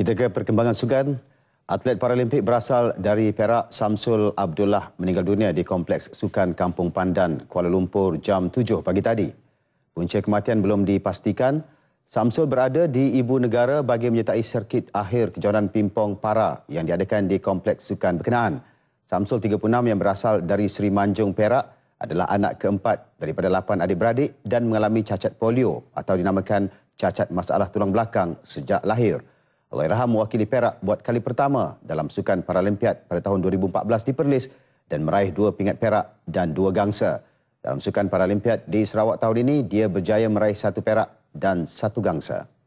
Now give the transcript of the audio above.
Kita ke perkembangan sukan. Atlet Paralimpik berasal dari Perak, Samsul Abdullah meninggal dunia di Kompleks Sukan Kampung Pandan, Kuala Lumpur jam 7 pagi tadi. Punca kematian belum dipastikan. Samsul berada di ibu negara bagi menyertai sirkuit akhir kejohanan pimpong para yang diadakan di Kompleks Sukan berkenaan. Samsul 36 yang berasal dari Sri Manjung Perak adalah anak keempat daripada lapan adik-beradik dan mengalami cacat polio atau dinamakan cacat masalah tulang belakang sejak lahir. Allah Raham mewakili Perak buat kali pertama dalam sukan Paralimpiad pada tahun 2014 di Perlis dan meraih dua pingat Perak dan dua gangsa. Dalam sukan Paralimpiad di Sarawak tahun ini, dia berjaya meraih satu Perak dan satu gangsa.